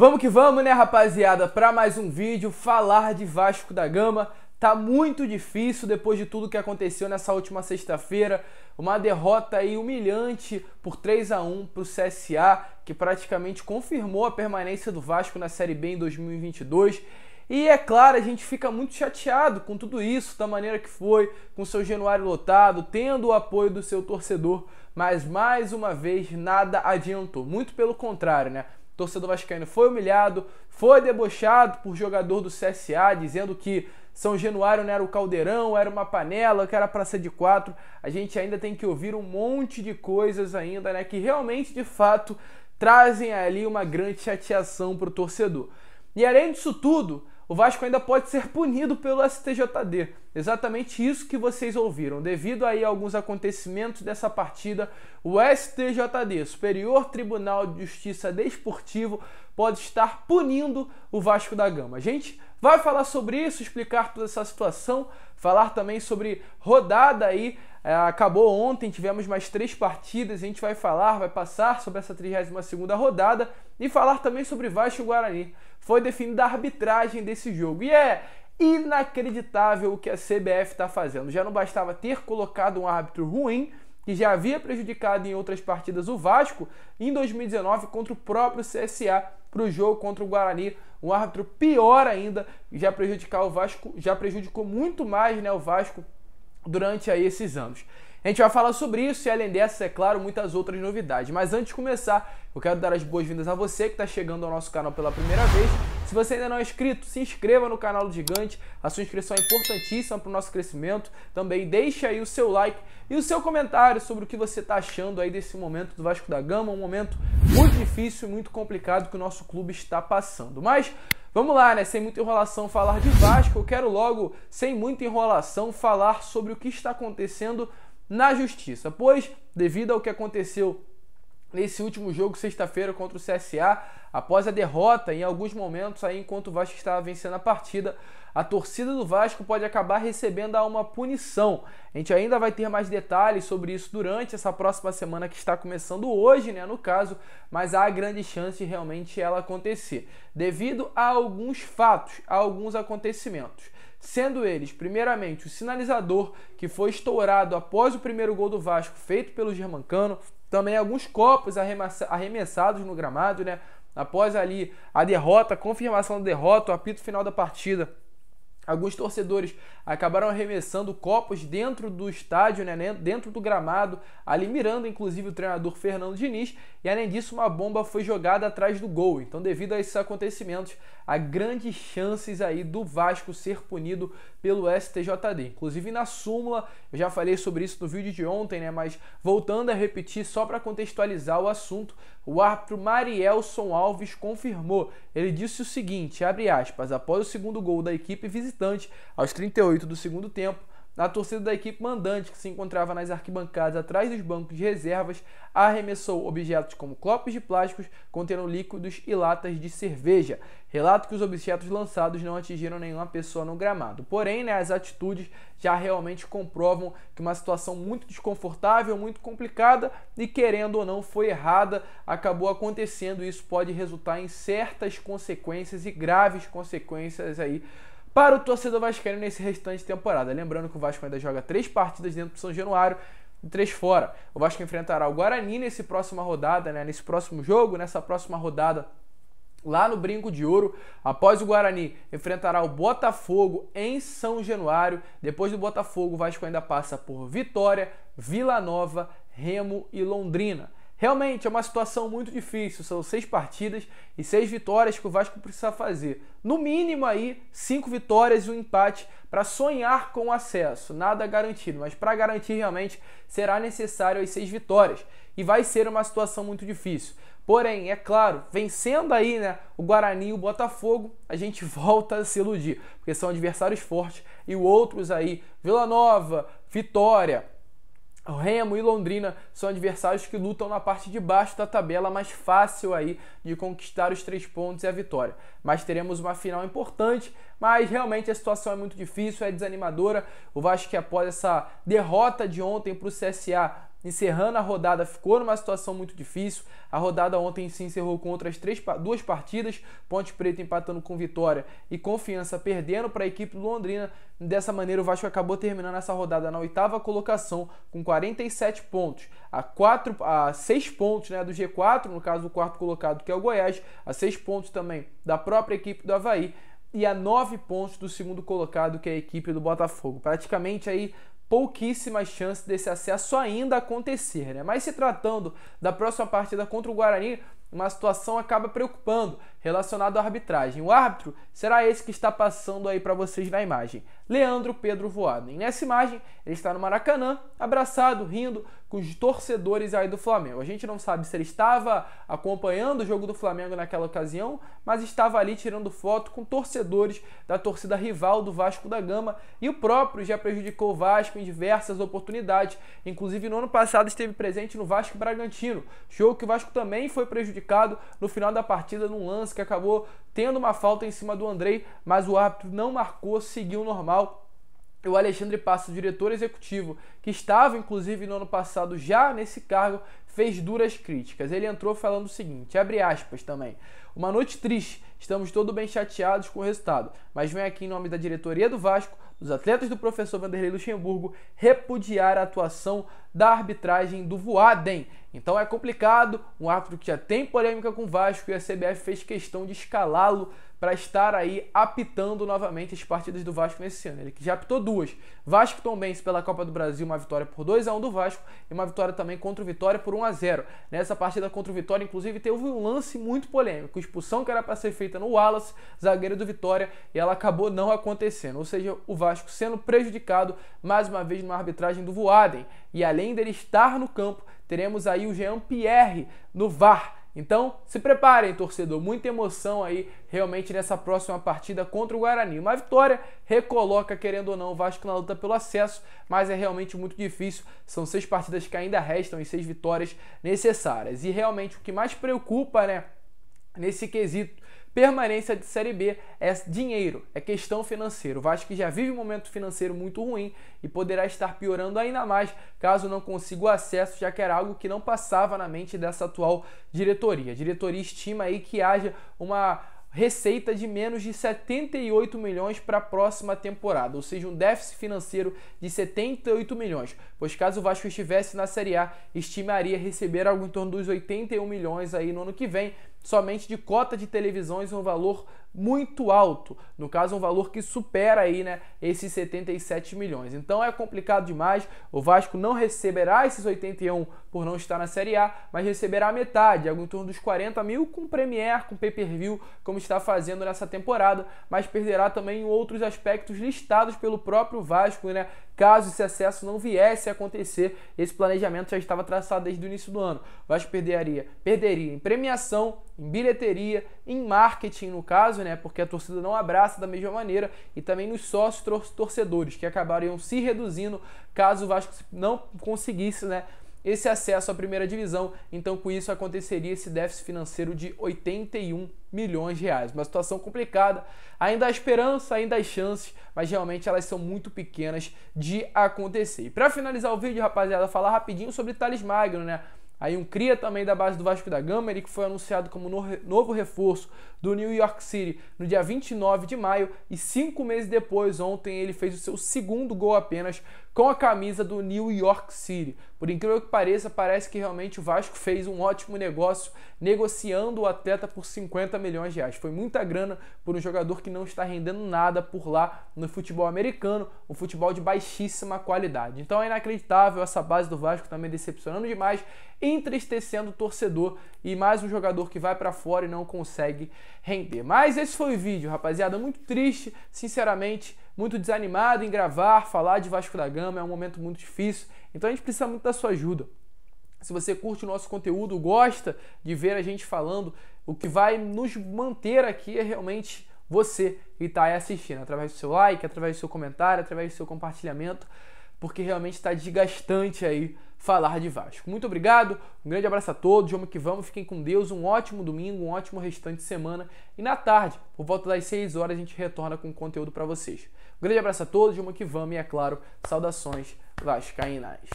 Vamos que vamos, né, rapaziada? Para mais um vídeo, falar de Vasco da Gama tá muito difícil depois de tudo que aconteceu nessa última sexta-feira. Uma derrota aí humilhante por 3 a 1 para o CSA, que praticamente confirmou a permanência do Vasco na Série B em 2022. E é claro, a gente fica muito chateado com tudo isso, da maneira que foi, com seu genuário lotado, tendo o apoio do seu torcedor, mas mais uma vez nada adiantou. Muito pelo contrário, né? torcedor vascaíno foi humilhado, foi debochado por jogador do CSA, dizendo que São Januário não era o caldeirão, era uma panela, que era para ser de quatro. A gente ainda tem que ouvir um monte de coisas ainda, né, que realmente, de fato, trazem ali uma grande chateação pro torcedor. E além disso tudo, o Vasco ainda pode ser punido pelo STJD. Exatamente isso que vocês ouviram. Devido aí a alguns acontecimentos dessa partida, o STJD, Superior Tribunal de Justiça Desportivo, pode estar punindo o Vasco da Gama. A gente vai falar sobre isso, explicar toda essa situação, falar também sobre rodada aí. É, acabou ontem, tivemos mais três partidas, a gente vai falar, vai passar sobre essa 32 segunda rodada e falar também sobre Vasco e Guarani foi definida a arbitragem desse jogo. E é inacreditável o que a CBF está fazendo. Já não bastava ter colocado um árbitro ruim, que já havia prejudicado em outras partidas o Vasco, em 2019 contra o próprio CSA para o jogo contra o Guarani. Um árbitro pior ainda, já prejudicar o Vasco, já prejudicou muito mais né, o Vasco durante aí esses anos. A gente vai falar sobre isso e além dessas, é claro, muitas outras novidades. Mas antes de começar, eu quero dar as boas-vindas a você que está chegando ao nosso canal pela primeira vez. Se você ainda não é inscrito, se inscreva no canal do Gigante. A sua inscrição é importantíssima para o nosso crescimento. Também deixe aí o seu like e o seu comentário sobre o que você está achando aí desse momento do Vasco da Gama, um momento muito difícil e muito complicado que o nosso clube está passando. Mas Vamos lá, né? Sem muita enrolação, falar de Vasco. Eu quero logo, sem muita enrolação, falar sobre o que está acontecendo na justiça, pois, devido ao que aconteceu nesse último jogo, sexta-feira, contra o CSA, após a derrota, em alguns momentos, aí, enquanto o Vasco estava vencendo a partida, a torcida do Vasco pode acabar recebendo uma punição. A gente ainda vai ter mais detalhes sobre isso durante essa próxima semana que está começando hoje, né, no caso, mas há grande chance de realmente ela acontecer, devido a alguns fatos, a alguns acontecimentos sendo eles, primeiramente, o sinalizador que foi estourado após o primeiro gol do Vasco, feito pelo Germancano, também alguns copos arremessados no gramado, né? Após ali a derrota, a confirmação da derrota, o apito final da partida Alguns torcedores acabaram arremessando copos dentro do estádio, né, né, dentro do gramado, ali mirando inclusive o treinador Fernando Diniz, e além disso, uma bomba foi jogada atrás do gol. Então, devido a esses acontecimentos, há grandes chances aí do Vasco ser punido pelo STJD. Inclusive na súmula, eu já falei sobre isso no vídeo de ontem, né, mas voltando a repetir só para contextualizar o assunto, o árbitro Marielson Alves confirmou. Ele disse o seguinte, abre aspas, após o segundo gol da equipe visitante, aos 38 do segundo tempo, na torcida da equipe mandante, que se encontrava nas arquibancadas atrás dos bancos de reservas, arremessou objetos como copos de plásticos contendo líquidos e latas de cerveja. Relato que os objetos lançados não atingiram nenhuma pessoa no gramado. Porém, né, as atitudes já realmente comprovam que uma situação muito desconfortável, muito complicada e, querendo ou não, foi errada, acabou acontecendo. Isso pode resultar em certas consequências e graves consequências aí para o torcedor vascaíno nesse restante de temporada. Lembrando que o Vasco ainda joga três partidas dentro do São Januário e três fora. O Vasco enfrentará o Guarani nesse próxima rodada, né? nesse próximo jogo, nessa próxima rodada lá no Brinco de Ouro. Após o Guarani, enfrentará o Botafogo em São Januário. Depois do Botafogo, o Vasco ainda passa por Vitória, Vila Nova, Remo e Londrina. Realmente é uma situação muito difícil, são seis partidas e seis vitórias que o Vasco precisa fazer. No mínimo aí, cinco vitórias e um empate para sonhar com o acesso. Nada garantido, mas para garantir realmente será necessário as seis vitórias e vai ser uma situação muito difícil. Porém, é claro, vencendo aí né, o Guarani e o Botafogo, a gente volta a se iludir, porque são adversários fortes e outros aí, Vila Nova, Vitória, o Remo e Londrina são adversários que lutam na parte de baixo da tabela, mais fácil aí de conquistar os três pontos e a vitória. Mas teremos uma final importante, mas realmente a situação é muito difícil, é desanimadora. O Vasco que após essa derrota de ontem para o CSA encerrando a rodada, ficou numa situação muito difícil. A rodada ontem se encerrou com outras três, duas partidas: Ponte Preta empatando com Vitória e Confiança perdendo para a equipe Londrina. Dessa maneira, o Vasco acabou terminando essa rodada na oitava colocação com 47 pontos, a quatro, a seis pontos né, do G4, no caso do quarto colocado que é o Goiás, a seis pontos também da própria equipe do Havaí e a nove pontos do segundo colocado que é a equipe do Botafogo. Praticamente aí pouquíssimas chances desse acesso ainda acontecer, né? Mas se tratando da próxima partida contra o Guarani, uma situação acaba preocupando, relacionado à arbitragem. O árbitro será esse que está passando aí para vocês na imagem, Leandro Pedro E Nessa imagem, ele está no Maracanã, abraçado, rindo com os torcedores aí do Flamengo. A gente não sabe se ele estava acompanhando o jogo do Flamengo naquela ocasião, mas estava ali tirando foto com torcedores da torcida rival do Vasco da Gama e o próprio já prejudicou o Vasco em diversas oportunidades. Inclusive no ano passado esteve presente no Vasco Bragantino, jogo que o Vasco também foi prejudicado no final da partida num lance lance que acabou tendo uma falta em cima do Andrei, mas o árbitro não marcou, seguiu normal. o Alexandre Passos, diretor executivo, que estava inclusive no ano passado já nesse cargo, fez duras críticas. Ele entrou falando o seguinte, abre aspas também. Uma noite triste, estamos todos bem chateados com o resultado, mas vem aqui em nome da diretoria do Vasco, dos atletas do professor Vanderlei Luxemburgo, repudiar a atuação da arbitragem do Voaden. Então é complicado, um árbitro que já tem polêmica com o Vasco e a CBF fez questão de escalá-lo para estar aí apitando novamente as partidas do Vasco nesse ano. Ele que já apitou duas. Vasco Tombense pela Copa do Brasil, uma vitória por 2 a 1 do Vasco e uma vitória também contra o Vitória por 1 a 0. Nessa partida contra o Vitória, inclusive, teve um lance muito polêmico, expulsão que era para ser feita no Wallace, zagueiro do Vitória, e ela acabou não acontecendo. Ou seja, o Vasco sendo prejudicado mais uma vez numa arbitragem do Voaden. E além dele estar no campo, teremos aí o Jean Pierre no VAR. Então, se preparem, torcedor. Muita emoção aí realmente nessa próxima partida contra o Guarani. Uma vitória recoloca, querendo ou não, o Vasco na luta pelo acesso, mas é realmente muito difícil. São seis partidas que ainda restam e seis vitórias necessárias. E realmente o que mais preocupa, né, nesse quesito Permanência de Série B é dinheiro, é questão financeira. O Vasco já vive um momento financeiro muito ruim e poderá estar piorando ainda mais caso não consiga o acesso, já que era algo que não passava na mente dessa atual diretoria. A diretoria estima aí que haja uma receita de menos de 78 milhões para a próxima temporada, ou seja, um déficit financeiro de 78 milhões, pois caso o Vasco estivesse na Série A, estimaria receber algo em torno dos 81 milhões aí no ano que vem, somente de cota de televisões um valor muito alto, no caso um valor que supera aí, né, esses 77 milhões. Então é complicado demais. O Vasco não receberá esses 81 por não estar na Série A, mas receberá metade, algo em torno dos 40 mil com Premier, com Pay-per-view, como está fazendo nessa temporada, mas perderá também outros aspectos listados pelo próprio Vasco, né? Caso esse acesso não viesse a acontecer, esse planejamento já estava traçado desde o início do ano. O Vasco perderia, perderia em premiação em bilheteria, em marketing no caso, né? Porque a torcida não abraça da mesma maneira e também nos sócios torcedores que acabariam se reduzindo caso o Vasco não conseguisse, né? Esse acesso à primeira divisão, então com isso aconteceria esse déficit financeiro de 81 milhões de reais. Uma situação complicada, ainda há esperança, ainda há chances, mas realmente elas são muito pequenas de acontecer. E para finalizar o vídeo, rapaziada, falar rapidinho sobre Thales Magno, né? Aí um cria também da base do Vasco da Gama, ele que foi anunciado como novo reforço do New York City no dia 29 de maio e cinco meses depois, ontem, ele fez o seu segundo gol apenas com a camisa do New York City. Por incrível que pareça, parece que realmente o Vasco fez um ótimo negócio negociando o atleta por 50 milhões de reais. Foi muita grana por um jogador que não está rendendo nada por lá no futebol americano, um futebol de baixíssima qualidade. Então é inacreditável essa base do Vasco também tá decepcionando demais, entristecendo o torcedor e mais um jogador que vai para fora e não consegue render. Mas esse foi o vídeo, rapaziada, muito triste, sinceramente muito desanimado em gravar, falar de Vasco da Gama, é um momento muito difícil. Então a gente precisa muito da sua ajuda. Se você curte o nosso conteúdo, gosta de ver a gente falando, o que vai nos manter aqui é realmente você que está aí assistindo, através do seu like, através do seu comentário, através do seu compartilhamento, porque realmente está desgastante aí falar de Vasco. Muito obrigado, um grande abraço a todos, vamos que vamos, fiquem com Deus, um ótimo domingo, um ótimo restante de semana e na tarde, por volta das 6 horas, a gente retorna com conteúdo para vocês. Um grande abraço a todos, uma que vamos e, é claro, saudações vascaínas.